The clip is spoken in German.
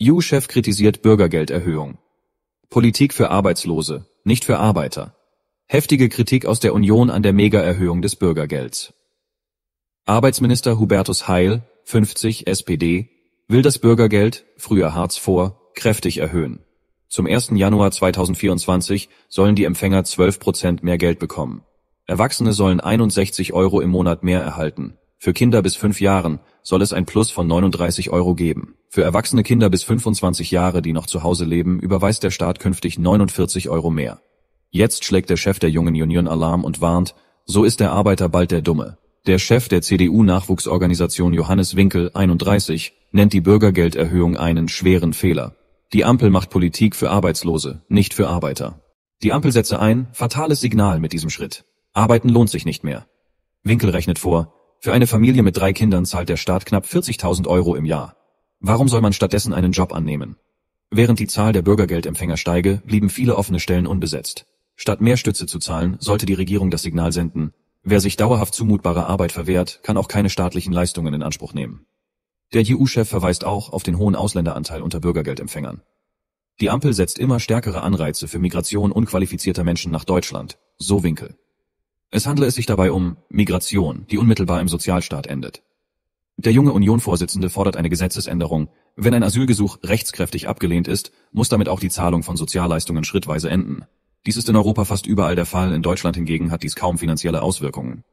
EU-Chef kritisiert Bürgergelderhöhung. Politik für Arbeitslose, nicht für Arbeiter. Heftige Kritik aus der Union an der Megaerhöhung des Bürgergelds. Arbeitsminister Hubertus Heil, 50 SPD, will das Bürgergeld, früher Hartz IV, kräftig erhöhen. Zum 1. Januar 2024 sollen die Empfänger 12 Prozent mehr Geld bekommen. Erwachsene sollen 61 Euro im Monat mehr erhalten. Für Kinder bis 5 Jahren soll es ein Plus von 39 Euro geben. Für erwachsene Kinder bis 25 Jahre, die noch zu Hause leben, überweist der Staat künftig 49 Euro mehr. Jetzt schlägt der Chef der Jungen Union Alarm und warnt, so ist der Arbeiter bald der Dumme. Der Chef der CDU-Nachwuchsorganisation Johannes Winkel, 31, nennt die Bürgergelderhöhung einen schweren Fehler. Die Ampel macht Politik für Arbeitslose, nicht für Arbeiter. Die Ampel setze ein fatales Signal mit diesem Schritt. Arbeiten lohnt sich nicht mehr. Winkel rechnet vor, für eine Familie mit drei Kindern zahlt der Staat knapp 40.000 Euro im Jahr. Warum soll man stattdessen einen Job annehmen? Während die Zahl der Bürgergeldempfänger steige, blieben viele offene Stellen unbesetzt. Statt mehr Stütze zu zahlen, sollte die Regierung das Signal senden, wer sich dauerhaft zumutbare Arbeit verwehrt, kann auch keine staatlichen Leistungen in Anspruch nehmen. Der EU-Chef verweist auch auf den hohen Ausländeranteil unter Bürgergeldempfängern. Die Ampel setzt immer stärkere Anreize für Migration unqualifizierter Menschen nach Deutschland, so Winkel. Es handle es sich dabei um Migration, die unmittelbar im Sozialstaat endet. Der junge Unionvorsitzende fordert eine Gesetzesänderung. Wenn ein Asylgesuch rechtskräftig abgelehnt ist, muss damit auch die Zahlung von Sozialleistungen schrittweise enden. Dies ist in Europa fast überall der Fall, in Deutschland hingegen hat dies kaum finanzielle Auswirkungen.